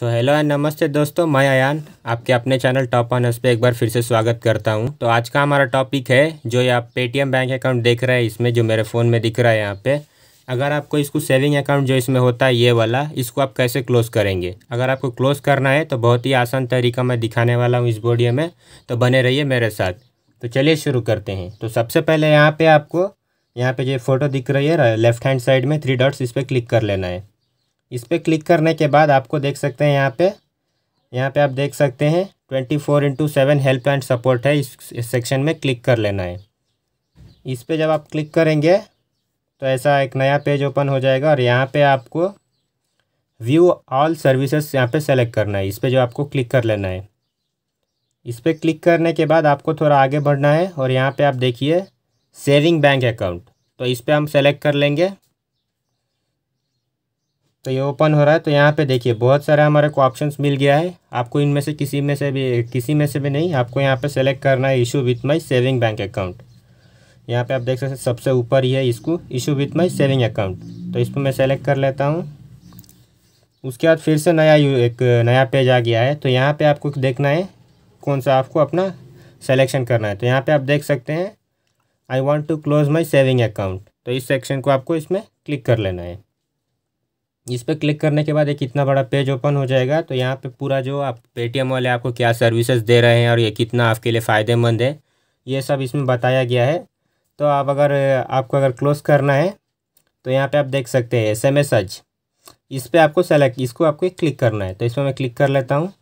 so hello and नमस्ते दोस्तों मैं अयान आपके अपने चैनल टॉप एस पे एक बार फिर से स्वागत करता हूं तो आज का हमारा टॉपिक है जो ये आप पेटीएम बैंक अकाउंट देख रहे हैं इसमें जो मेरे फ़ोन में दिख रहा है यहाँ पे अगर आपको इसको सेविंग अकाउंट जो इसमें होता है ये वाला इसको आप कैसे क्लोज़ करेंगे अगर आपको क्लोज़ करना है तो बहुत ही आसान तरीका मैं दिखाने वाला हूँ इस बॉडियो में तो बने रहिए मेरे साथ तो चलिए शुरू करते हैं तो सबसे पहले यहाँ पर आपको यहाँ पर जो फोटो दिख रही है लेफ्ट हैंड साइड में थ्री डॉट्स इस पर क्लिक कर लेना है इस पर क्लिक करने के बाद आपको देख सकते हैं यहाँ पे यहाँ पे आप देख सकते हैं twenty four into seven help and support है इस, सेक्शन में क्लिक कर लेना है इस पर जब आप क्लिक करेंगे तो ऐसा एक नया पेज ओपन हो जाएगा और यहाँ पे आपको व्यू ऑल सर्विसेज यहाँ पे सेलेक्ट करना है इस पर जो आपको क्लिक कर लेना है इस पर क्लिक करने के बाद आपको थोड़ा आगे बढ़ना है और यहाँ पर आप देखिए सेविंग बैंक अकाउंट तो इस पर हम सेलेक्ट कर लेंगे तो ये ओपन हो रहा है तो यहाँ पे देखिए बहुत सारे हमारे को ऑप्शन मिल गया है आपको इनमें से किसी में से भी किसी में से भी नहीं आपको यहाँ पे सेलेक्ट करना है issue with my saving bank account यहाँ पे आप देख सकते हैं सबसे ऊपर ही है इसको issue with my saving account तो इसको मैं सेलेक्ट कर लेता हूँ उसके बाद फिर से नया एक नया पेज आ गया है तो यहाँ पर आपको देखना है कौन सा आपको अपना सेलेक्शन करना है तो यहाँ पर आप देख सकते हैं I want to close my saving account तो इस सेक्शन को आपको इसमें क्लिक कर लेना है इस पर क्लिक करने के बाद एक इतना बड़ा पेज ओपन हो जाएगा तो यहाँ पे पूरा जो आप पेटीएम वाले आपको क्या सर्विसेज दे रहे हैं और ये कितना आपके लिए फ़ायदेमंद है ये सब इसमें बताया गया है तो आप अगर आपको अगर क्लोज करना है तो यहाँ पे आप देख सकते हैं एस एम एस इस पर आपको सेलेक्ट इसको आपको क्लिक करना है तो इसमें मैं क्लिक कर लेता हूँ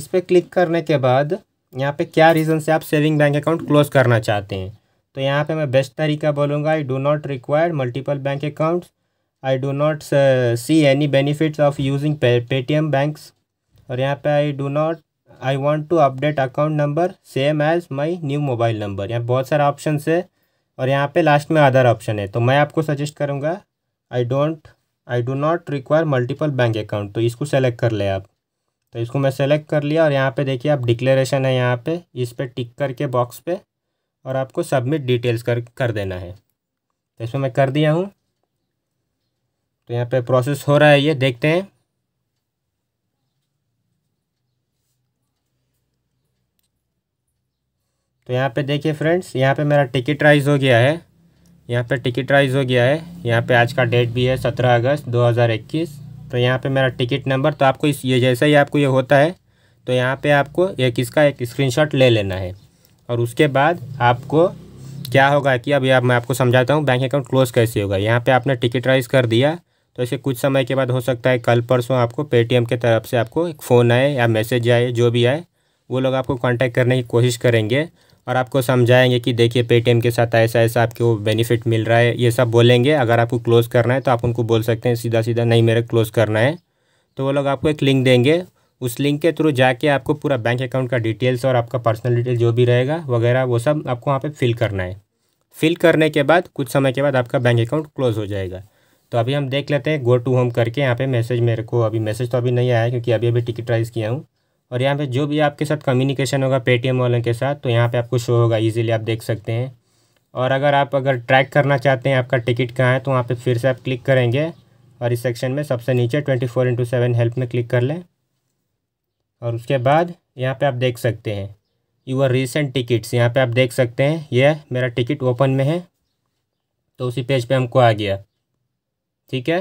इस पर क्लिक करने के बाद यहाँ पर क्या रीज़न से आप सेविंग बैंक अकाउंट क्लोज करना चाहते हैं तो यहाँ पर मैं बेस्ट तरीका बोलूँगा I do not require multiple bank accounts I do not see any benefits of using Paytm banks और यहाँ पे I do not I want to update account number same as my new mobile number यहाँ बहुत सारे option है और यहाँ पे लास्ट में अदर ऑप्शन है तो मैं आपको सजेस्ट करूँगा I don't I do not require multiple bank account तो इसको सेलेक्ट कर ले आप तो इसको मैं सेलेक्ट कर लिया और यहाँ पे देखिए आप डिक्लेरेशन है यहाँ पे इस पर टिक करके बॉक्स पे और आपको सबमिट डिटेल्स कर कर देना है तो इसमें मैं कर दिया हूँ तो यहाँ पे प्रोसेस हो रहा है ये देखते हैं तो यहाँ पे देखिए फ्रेंड्स यहाँ पे मेरा टिकट राइज हो गया है यहाँ पे टिकट राइज हो गया है यहाँ पे आज का डेट भी है सत्रह अगस्त दो हज़ार इक्कीस तो यहाँ पे मेरा टिकट नंबर तो आपको इस ये जैसा ही आपको ये होता है तो यहाँ पे आपको एक इसका एक स्क्रीनशॉट ले लेना है और उसके बाद आपको क्या होगा कि अब आप मैं आपको समझाता हूँ बैंक अकाउंट क्लोज कैसे होगा यहाँ पे आपने टिकट राइज कर दिया तो ऐसे कुछ समय के बाद हो सकता है कल परसों आपको पेटीएम के तरफ से आपको एक फ़ोन आए या मैसेज आए जो भी आए वो लोग आपको कांटेक्ट करने की कोशिश करेंगे और आपको समझाएंगे कि देखिए पेटीएम के साथ ऐसा ऐसा आपको बेनिफिट मिल रहा है ये सब बोलेंगे अगर आपको क्लोज़ करना है तो आप उनको बोल सकते हैं सीधा सीधा नहीं मेरा क्लोज़ करना है तो वो लोग आपको एक लिंक देंगे उस लिंक के थ्रू जाके आपको पूरा बैंक अकाउंट का डिटेल्स और आपका पर्सनल डिटेल जो भी रहेगा वगैरह वो सब आपको वहाँ पर फिल करना है फिल करने के बाद कुछ समय के बाद आपका बैंक अकाउंट क्लोज़ हो जाएगा तो अभी हम देख लेते हैं गो टू होम करके यहाँ पे मैसेज मेरे को अभी मैसेज तो अभी नहीं आया क्योंकि अभी अभी टिकट राइज किया हूँ और यहाँ पे जो भी आपके साथ कम्युनिकेशन होगा पेटीएम वालों के साथ तो यहाँ पे आपको शो होगा इजीली आप देख सकते हैं और अगर आप अगर ट्रैक करना चाहते हैं आपका टिकट कहाँ है तो वहाँ पर फिर से आप क्लिक करेंगे और इस सेक्शन में सबसे नीचे twenty four into seven help में क्लिक कर लें और उसके बाद यहाँ पर आप देख सकते हैं यूर रिसेंट टिकट्स यहाँ पर आप देख सकते हैं यह मेरा टिकट ओपन में है तो उसी पेज पर हमको आ गया ठीक है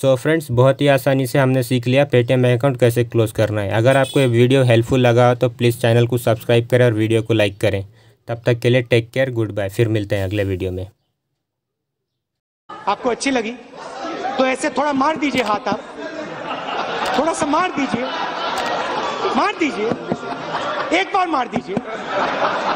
सो so फ्रेंड्स बहुत ही आसानी से हमने सीख लिया पेटीएम अकाउंट कैसे क्लोज़ करना है अगर आपको ये वीडियो हेल्पफुल लगा हो तो प्लीज़ चैनल को सब्सक्राइब करें और वीडियो को लाइक करें तब तक के लिए टेक केयर गुड बाय फिर मिलते हैं अगले वीडियो में आपको अच्छी लगी तो ऐसे थोड़ा मार दीजिए हाथ आप थोड़ा सा मार दीजिए मार दीजिए एक बार मार दीजिए